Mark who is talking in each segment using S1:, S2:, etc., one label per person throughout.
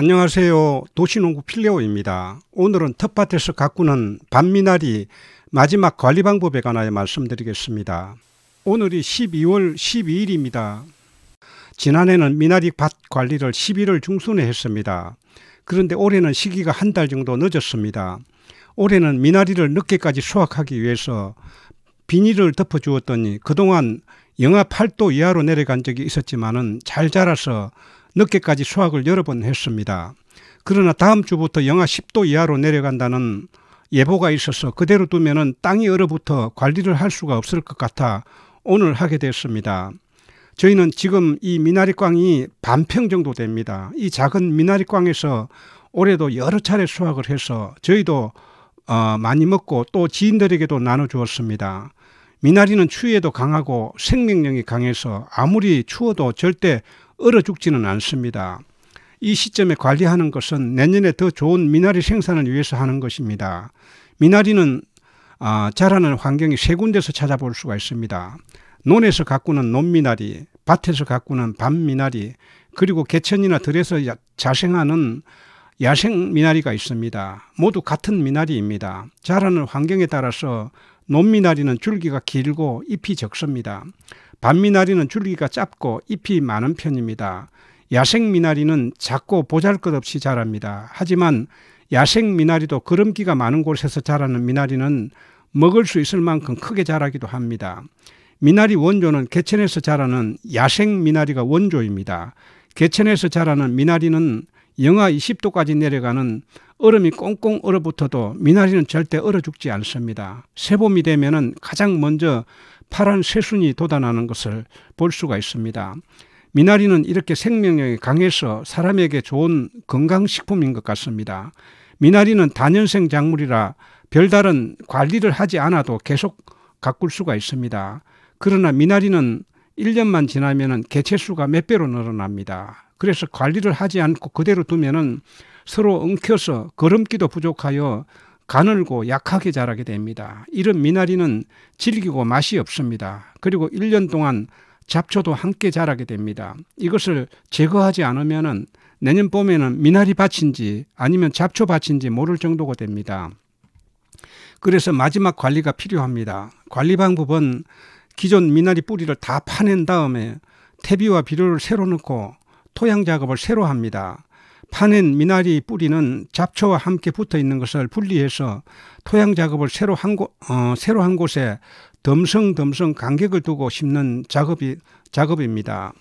S1: 안녕하세요. 도시농구 필레오입니다. 오늘은 텃밭에서 가꾸는 밤미나리 마지막 관리 방법에 관하여 말씀드리겠습니다. 오늘이 12월 12일입니다. 지난해는 미나리 밭 관리를 11월 중순에 했습니다. 그런데 올해는 시기가 한 달 정도 늦었습니다. 올해는 미나리를 늦게까지 수확하기 위해서 비닐을 덮어주었더니 그동안 영하 8도 이하로 내려간 적이 있었지만은 잘 자라서 늦게까지 수확을 여러 번 했습니다. 그러나 다음 주부터 영하 10도 이하로 내려간다는 예보가 있어서 그대로 두면은 땅이 얼어붙어 관리를 할 수가 없을 것 같아 오늘 하게 됐습니다. 저희는 지금 이 미나리꽝이 반평 정도 됩니다. 이 작은 미나리꽝에서 올해도 여러 차례 수확을 해서 저희도 어, 많이 먹고 또 지인들에게도 나눠주었습니다. 미나리는 추위에도 강하고 생명력이 강해서 아무리 추워도 절대 얼어 죽지는 않습니다. 이 시점에 관리하는 것은 내년에 더 좋은 미나리 생산을 위해서 하는 것입니다. 미나리는 아, 자라는 환경이 세 군데서 찾아볼 수가 있습니다. 논에서 가꾸는 논미나리, 밭에서 가꾸는 밤미나리, 그리고 개천이나 들에서 야, 자생하는 야생 미나리가 있습니다. 모두 같은 미나리입니다. 자라는 환경에 따라서 논미나리는 줄기가 길고 잎이 적습니다. 반미나리는 줄기가 짧고 잎이 많은 편입니다. 야생 미나리는 작고 보잘것없이 자랍니다. 하지만 야생 미나리도 거름기가 많은 곳에서 자라는 미나리는 먹을 수 있을 만큼 크게 자라기도 합니다. 미나리 원조는 개천에서 자라는 야생 미나리가 원조입니다. 개천에서 자라는 미나리는 영하 20도까지 내려가는 얼음이 꽁꽁 얼어붙어도 미나리는 절대 얼어 죽지 않습니다. 새봄이 되면 가장 먼저 파란 새순이 돋아나는 것을 볼 수가 있습니다. 미나리는 이렇게 생명력이 강해서 사람에게 좋은 건강식품인 것 같습니다. 미나리는 단연생 작물이라 별다른 관리를 하지 않아도 계속 가꿀 수가 있습니다. 그러나 미나리는 1년만 지나면 개체수가 몇 배로 늘어납니다. 그래서 관리를 하지 않고 그대로 두면은 서로 엉켜서 거름기도 부족하여 가늘고 약하게 자라게 됩니다. 이런 미나리는 질기고 맛이 없습니다. 그리고 1년 동안 잡초도 함께 자라게 됩니다. 이것을 제거하지 않으면은 내년 봄에는 미나리 밭인지 아니면 잡초 밭인지 모를 정도가 됩니다. 그래서 마지막 관리가 필요합니다. 관리 방법은 기존 미나리 뿌리를 다 파낸 다음에 퇴비와 비료를 새로 넣고 토양 작업을 새로 합니다. 파낸 미나리 뿌리는 잡초와 함께 붙어 있는 것을 분리해서 토양 작업을 새로 한, 곳, 어, 새로 한 곳에 덤성덤성 간격을 두고 심는 작업이, 작업입니다.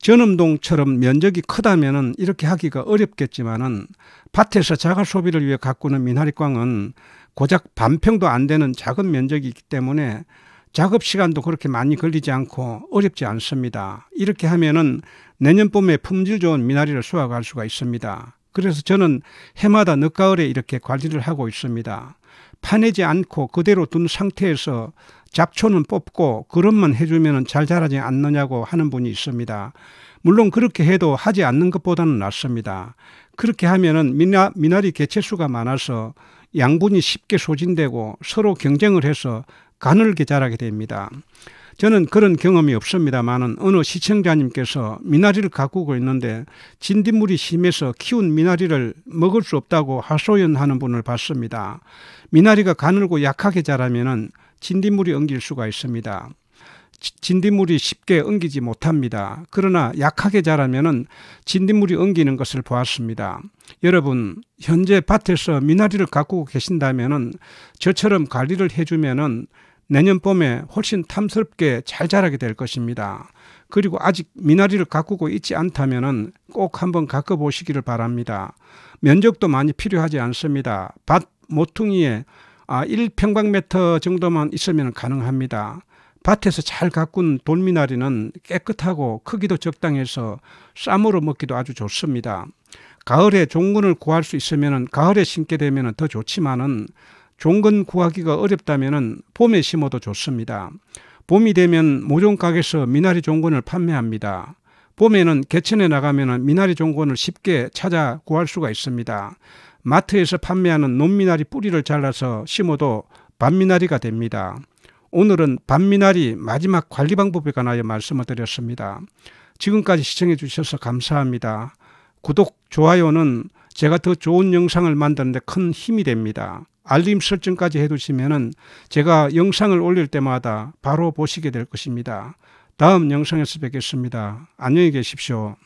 S1: 전음동처럼 면적이 크다면 이렇게 하기가 어렵겠지만 밭에서 자가 소비를 위해 가꾸는 미나리꽝은 고작 반평도 안 되는 작은 면적이기 때문에 작업 시간도 그렇게 많이 걸리지 않고 어렵지 않습니다. 이렇게 하면은 내년 봄에 품질 좋은 미나리를 수확할 수가 있습니다. 그래서 저는 해마다 늦가을에 이렇게 관리를 하고 있습니다. 파내지 않고 그대로 둔 상태에서 잡초는 뽑고 그런만 해주면 잘 자라지 않느냐고 하는 분이 있습니다. 물론 그렇게 해도 하지 않는 것보다는 낫습니다. 그렇게 하면은 미나, 미나리 개체수가 많아서 양분이 쉽게 소진되고 서로 경쟁을 해서 가늘게 자라게 됩니다. 저는 그런 경험이 없습니다만은 어느 시청자님께서 미나리를 가꾸고 있는데 진딧물이 심해서 키운 미나리를 먹을 수 없다고 하소연하는 분을 봤습니다. 미나리가 가늘고 약하게 자라면은 진딧물이 엉길 수가 있습니다. 진딧물이 쉽게 엉기지 못합니다. 그러나 약하게 자라면은 진딧물이 엉기는 것을 보았습니다. 여러분, 현재 밭에서 미나리를 가꾸고 계신다면은 저처럼 관리를 해주면은 내년 봄에 훨씬 탐스럽게 잘 자라게 될 것입니다. 그리고 아직 미나리를 가꾸고 있지 않다면은 꼭 한번 가꿔 보시기를 바랍니다. 면적도 많이 필요하지 않습니다. 밭 모퉁이에 1평방미터 아, 정도만 있으면 가능합니다. 밭에서 잘 가꾼 돌미나리는 깨끗하고 크기도 적당해서 쌈으로 먹기도 아주 좋습니다. 가을에 종근을 구할 수 있으면 가을에 심게 되면 더 좋지만은 종근 구하기가 어렵다면 봄에 심어도 좋습니다. 봄이 되면 모종가게에서 미나리 종근을 판매합니다. 봄에는 개천에 나가면 미나리 종근을 쉽게 찾아 구할 수가 있습니다. 마트에서 판매하는 논미나리 뿌리를 잘라서 심어도 밤미나리가 됩니다. 오늘은 반미나리 마지막 관리 방법에 관하여 말씀을 드렸습니다. 지금까지 시청해 주셔서 감사합니다. 구독, 좋아요는 제가 더 좋은 영상을 만드는데 큰 힘이 됩니다. 알림 설정까지 해두시면 은 제가 영상을 올릴 때마다 바로 보시게 될 것입니다. 다음 영상에서 뵙겠습니다. 안녕히 계십시오.